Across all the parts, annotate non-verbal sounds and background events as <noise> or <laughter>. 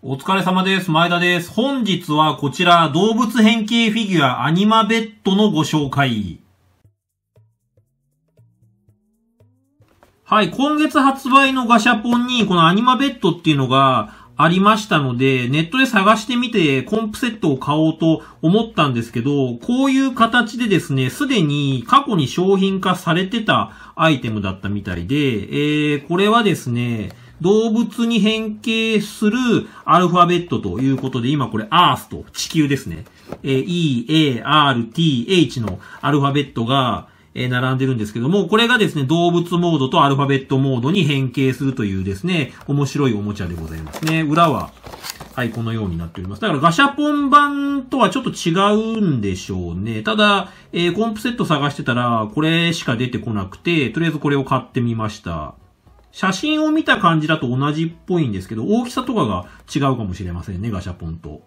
お疲れ様です。前田です。本日はこちら動物変形フィギュアアニマベッドのご紹介。はい、今月発売のガシャポンにこのアニマベッドっていうのがありましたので、ネットで探してみてコンプセットを買おうと思ったんですけど、こういう形でですね、すでに過去に商品化されてたアイテムだったみたいで、えー、これはですね、動物に変形するアルファベットということで、今これ、アースと地球ですね。えー、E, A, R, T, H のアルファベットが、え並んでるんですけども、これがですね、動物モードとアルファベットモードに変形するというですね、面白いおもちゃでございますね。裏は、はい、このようになっております。だからガシャポン版とはちょっと違うんでしょうね。ただ、えー、コンプセット探してたら、これしか出てこなくて、とりあえずこれを買ってみました。写真を見た感じだと同じっぽいんですけど、大きさとかが違うかもしれませんね、ガシャポンと。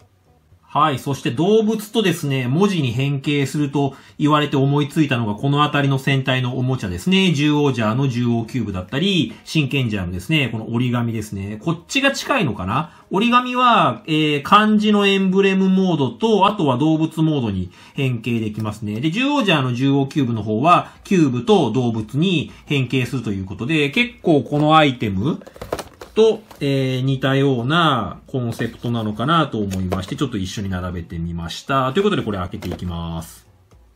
はい。そして動物とですね、文字に変形すると言われて思いついたのがこの辺りの戦隊のおもちゃですね。獣王ジャーの縦王キューブだったり、真剣ジャーのですね、この折り紙ですね。こっちが近いのかな折り紙は、えー、漢字のエンブレムモードと、あとは動物モードに変形できますね。で、獣王ジャーの縦王キューブの方は、キューブと動物に変形するということで、結構このアイテム、と、えー、似たようなコンセプトなのかなと思いまして、ちょっと一緒に並べてみました。ということでこれ開けていきます。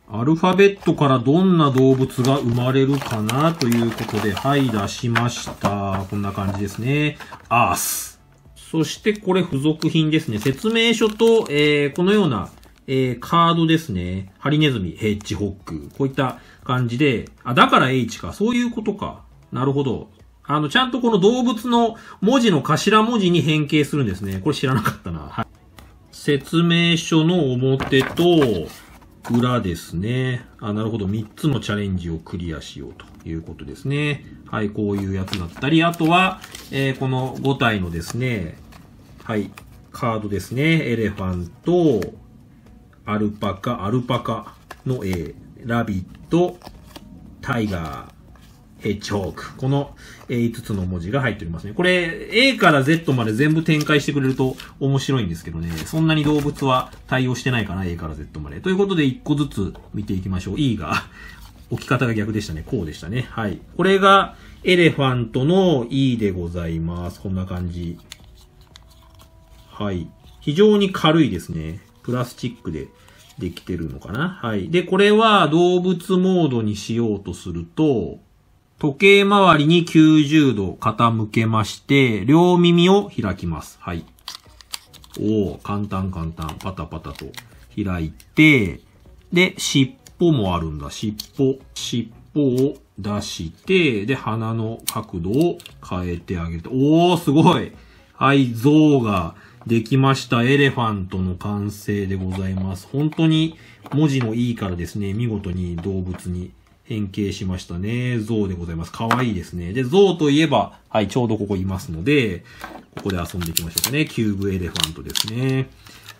アルファベットからどんな動物が生まれるかなということで、はい、出しました。こんな感じですね。アース。そしてこれ付属品ですね。説明書と、えー、このような、えー、カードですね。ハリネズミ、ヘッジホック。こういった感じで、あ、だから H か。そういうことか。なるほど。あの、ちゃんとこの動物の文字の頭文字に変形するんですね。これ知らなかったな。はい、説明書の表と裏ですね。あ、なるほど。3つのチャレンジをクリアしようということですね。はい、こういうやつだったり、あとは、えー、この5体のですね、はい、カードですね。エレファント、アルパカ、アルパカの、絵ラビット、タイガー、えー、チョーク。この、え5つの文字が入っておりますね。これ、A から Z まで全部展開してくれると面白いんですけどね、そんなに動物は対応してないかな、A から Z まで。ということで、1個ずつ見ていきましょう。E が、置き方が逆でしたね。こうでしたね。はい。これが、エレファントの E でございます。こんな感じ。はい。非常に軽いですね。プラスチックでできてるのかな。はい。で、これは動物モードにしようとすると、時計回りに90度傾けまして、両耳を開きます。はい。おお簡単簡単、パタパタと開いて、で、尻尾もあるんだ。尻尾、尻尾を出して、で、鼻の角度を変えてあげて、おおすごいはい、像ができました。エレファントの完成でございます。本当に文字のいいからですね、見事に動物に変形しましたね。象でございます。かわいいですね。で、象といえば、はい、ちょうどここいますので、ここで遊んできましたね。キューブエレファントですね。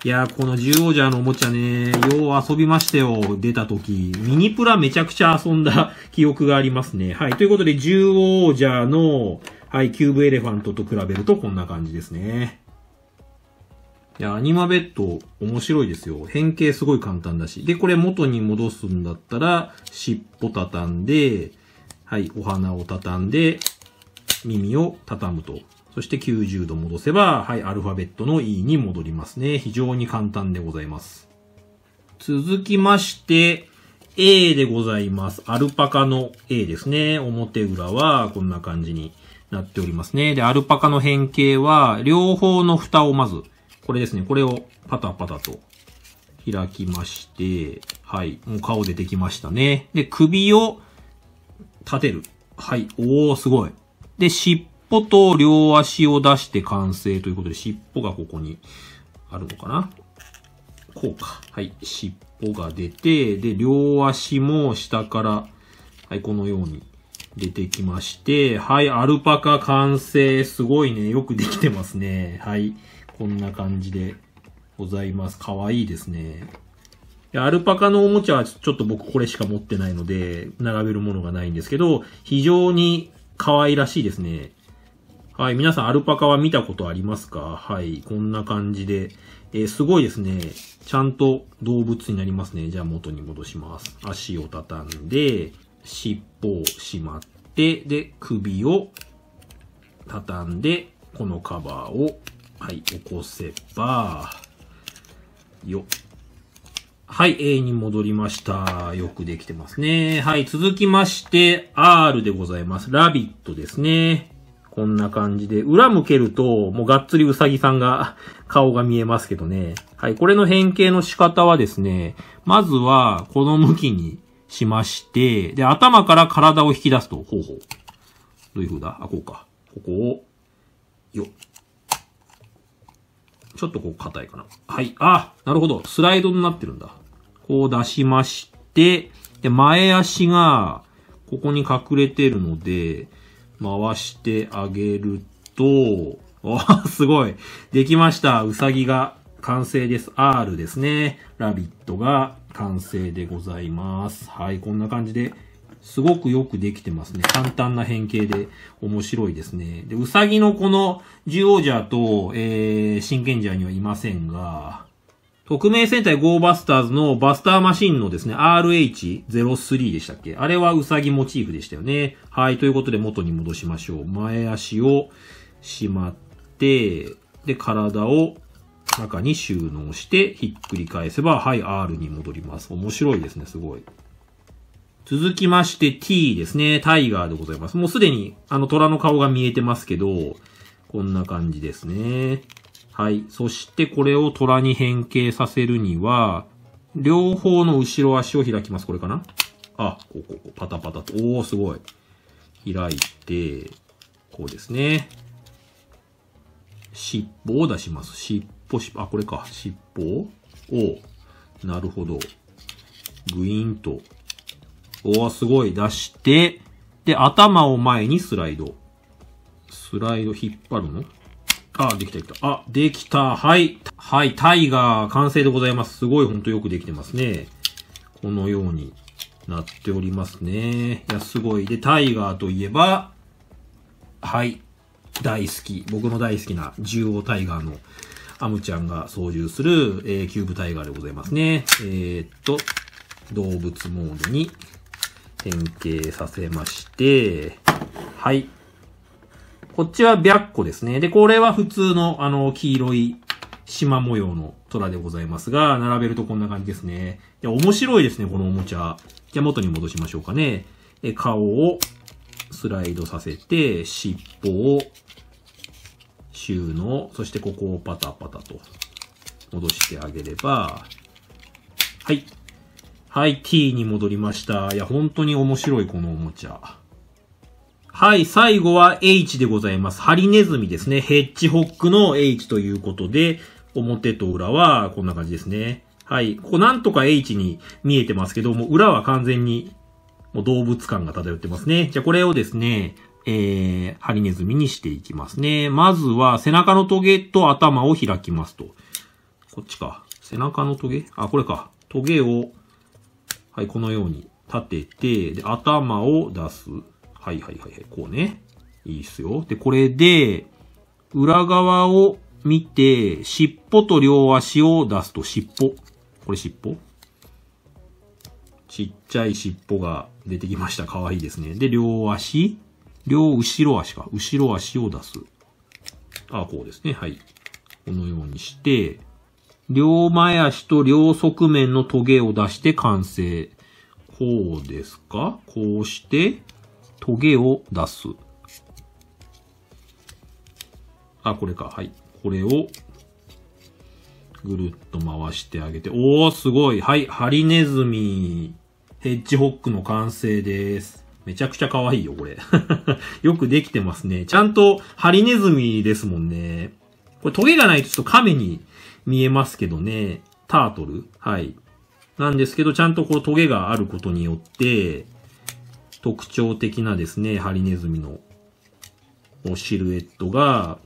いやー、このジュオージャーのおもちゃね、よう遊びましたよ。出た時。ミニプラめちゃくちゃ遊んだ <laughs> 記憶がありますね。はい。ということで、ジュオージャーの、はい、キューブエレファントと比べるとこんな感じですね。いや、アニマベッド面白いですよ。変形すごい簡単だし。で、これ元に戻すんだったら、尻尾畳んで、はい、お花を畳んで、耳を畳むと。そして90度戻せば、はい、アルファベットの E に戻りますね。非常に簡単でございます。続きまして、A でございます。アルパカの A ですね。表裏はこんな感じになっておりますね。で、アルパカの変形は、両方の蓋をまず、これですね。これをパタパタと開きまして、はい。もう顔出てきましたね。で、首を立てる。はい。おー、すごい。で、尻尾と両足を出して完成ということで、尻尾がここにあるのかなこうか。はい。尻尾が出て、で、両足も下から、はい、このように出てきまして、はい、アルパカ完成。すごいね。よくできてますね。はい。こんな感じでございます。かわいいですね。アルパカのおもちゃはちょっと僕これしか持ってないので、並べるものがないんですけど、非常に可愛らしいですね。はい、皆さんアルパカは見たことありますかはい、こんな感じで。えー、すごいですね。ちゃんと動物になりますね。じゃあ元に戻します。足を畳んで、尻尾をしまって、で、首を畳んで、このカバーをはい起こせばよはい、A に戻りました。よくできてますね。はい、続きまして、R でございます。ラビットですね。こんな感じで、裏向けると、もうがっつりうさぎさんが、顔が見えますけどね。はい、これの変形の仕方はですね、まずは、この向きにしまして、で、頭から体を引き出すと、方法。どういう風だあ、こうか。ここを、よっ。ちょっとこう硬いかな。はい。あ、なるほど。スライドになってるんだ。こう出しまして、で、前足が、ここに隠れてるので、回してあげると、おあ、すごい。できました。うさぎが完成です。R ですね。ラビットが完成でございます。はい、こんな感じですごくよくできてますね。簡単な変形で面白いですね。で、うさぎのこのジオージャーと、えー、真剣ジャーにはいませんが、特命戦隊ゴーバスターズのバスターマシンのですね、RH03 でしたっけあれはうさぎモチーフでしたよね。はい、ということで元に戻しましょう。前足をしまって、で、体を中に収納して、ひっくり返せば、はい、R に戻ります。面白いですね、すごい。続きまして T ですね。タイガーでございます。もうすでに、あの、虎の顔が見えてますけど、こんな感じですね。はい。そしてこれを虎に変形させるには、両方の後ろ足を開きます。これかなあ、ここパタパタと。おー、すごい。開いて、こうですね。尻尾を出します。尻尾、尻尾、あ、これか。尻尾を、なるほど。グイーンとおー、すごい。出して、で、頭を前にスライド。スライド引っ張るのあ、できたできた。あ、できた。はい。はい、タイガー完成でございます。すごい、ほんとよくできてますね。このようになっておりますね。いや、すごい。で、タイガーといえば、はい、大好き。僕の大好きな獣王タイガーのアムちゃんが操縦する、えー、キューブタイガーでございますね。えー、っと、動物モードに変形させまして、はい。こっちは白子ですね。で、これは普通の、あの、黄色い縞模様の虎でございますが、並べるとこんな感じですね。いや、面白いですね、このおもちゃ。じゃ元に戻しましょうかね。え、顔をスライドさせて、尻尾を収納、そしてここをパタパタと戻してあげれば、はい。はい、T に戻りました。いや、本当に面白い、このおもちゃ。はい、最後は H でございます。ハリネズミですね。ヘッジホックの H ということで、表と裏はこんな感じですね。はい、ここなんとか H に見えてますけども、裏は完全にもう動物感が漂ってますね。じゃあこれをですね、えー、ハリネズミにしていきますね。まずは背中のトゲと頭を開きますと。こっちか。背中のトゲあ、これか。トゲをはい、このように立てて、で、頭を出す。はいはいはいはい、こうね。いいっすよ。で、これで、裏側を見て、尻尾と両足を出すと尻尾。これ尻尾ちっちゃい尻尾が出てきました。かわいいですね。で、両足。両後ろ足か。後ろ足を出す。あ、こうですね。はい。このようにして、両前足と両側面のトゲを出して完成。こうですかこうして、トゲを出す。あ、これか。はい。これを、ぐるっと回してあげて。おー、すごい。はい。ハリネズミ、ヘッジホックの完成です。めちゃくちゃ可愛いよ、これ。<laughs> よくできてますね。ちゃんと、ハリネズミですもんね。これ、トゲがないとちょっと亀に見えますけどね、タートルはい。なんですけど、ちゃんとこうトゲがあることによって、特徴的なですね、ハリネズミのおシルエットが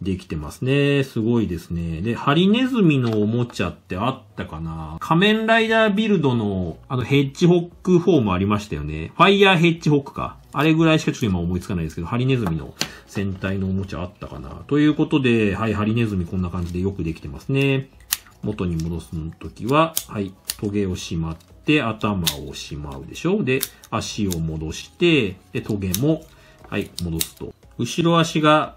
できてますね。すごいですね。で、ハリネズミのおもちゃってあったかな仮面ライダービルドのあのヘッジホック4もありましたよね。ファイヤーヘッジホックか。あれぐらいしかちょっと今思いつかないですけど、ハリネズミの戦隊のおもちゃあったかな。ということで、はい、ハリネズミこんな感じでよくできてますね。元に戻すときは、はい、トゲをしまって、頭をしまうでしょで、足を戻して、で、トゲも、はい、戻すと。後ろ足が、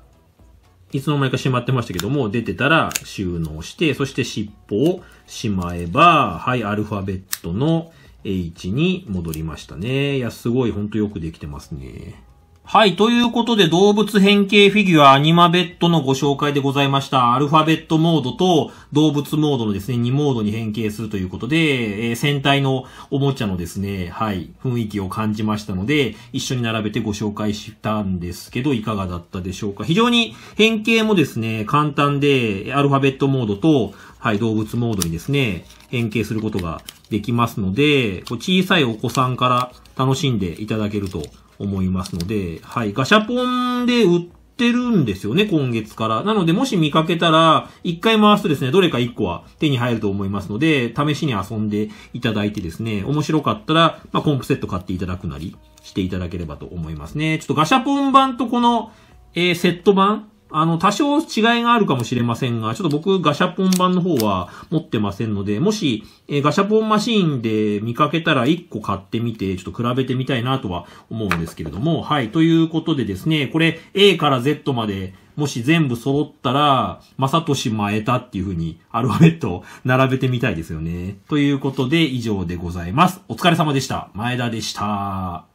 いつの間にかしまってましたけども、出てたら収納して、そして尻尾をしまえば、はい、アルファベットの、H に戻りましたね。いや、すごい、ほんとよくできてますね。はい。ということで、動物変形フィギュアアニマベットのご紹介でございました。アルファベットモードと動物モードのですね、2モードに変形するということで、えー、戦隊のおもちゃのですね、はい、雰囲気を感じましたので、一緒に並べてご紹介したんですけど、いかがだったでしょうか。非常に変形もですね、簡単で、アルファベットモードとはい、動物モードにですね、変形することができますので、小さいお子さんから楽しんでいただけると思いますので、はい、ガシャポンで売ってるんですよね、今月から。なので、もし見かけたら、一回回すとですね、どれか一個は手に入ると思いますので、試しに遊んでいただいてですね、面白かったら、まあ、コンプセット買っていただくなりしていただければと思いますね。ちょっとガシャポン版とこの、えー、セット版あの、多少違いがあるかもしれませんが、ちょっと僕ガシャポン版の方は持ってませんので、もし、えガシャポンマシーンで見かけたら1個買ってみて、ちょっと比べてみたいなとは思うんですけれども、はい。ということでですね、これ A から Z まで、もし全部揃ったら、まさとしまえたっていう風にアルファベットを並べてみたいですよね。ということで以上でございます。お疲れ様でした。前田でした。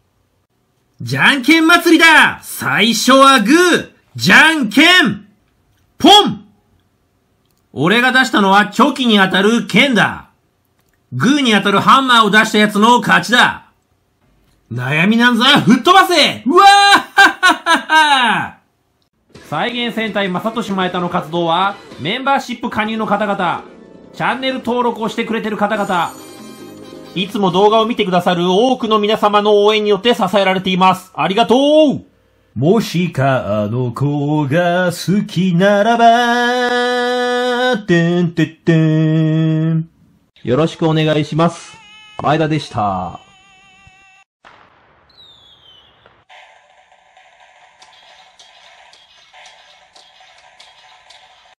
じゃんけん祭りだ最初はグーじゃんけんポン俺が出したのはチョキに当たる剣だ。グーに当たるハンマーを出したやつの勝ちだ。悩みなんざ吹っ飛ばせうわー再現戦隊正俊前田の活動は、メンバーシップ加入の方々、チャンネル登録をしてくれてる方々、いつも動画を見てくださる多くの皆様の応援によって支えられています。ありがとうもしかあの子が好きならば、てんてってん。よろしくお願いします。前田でした。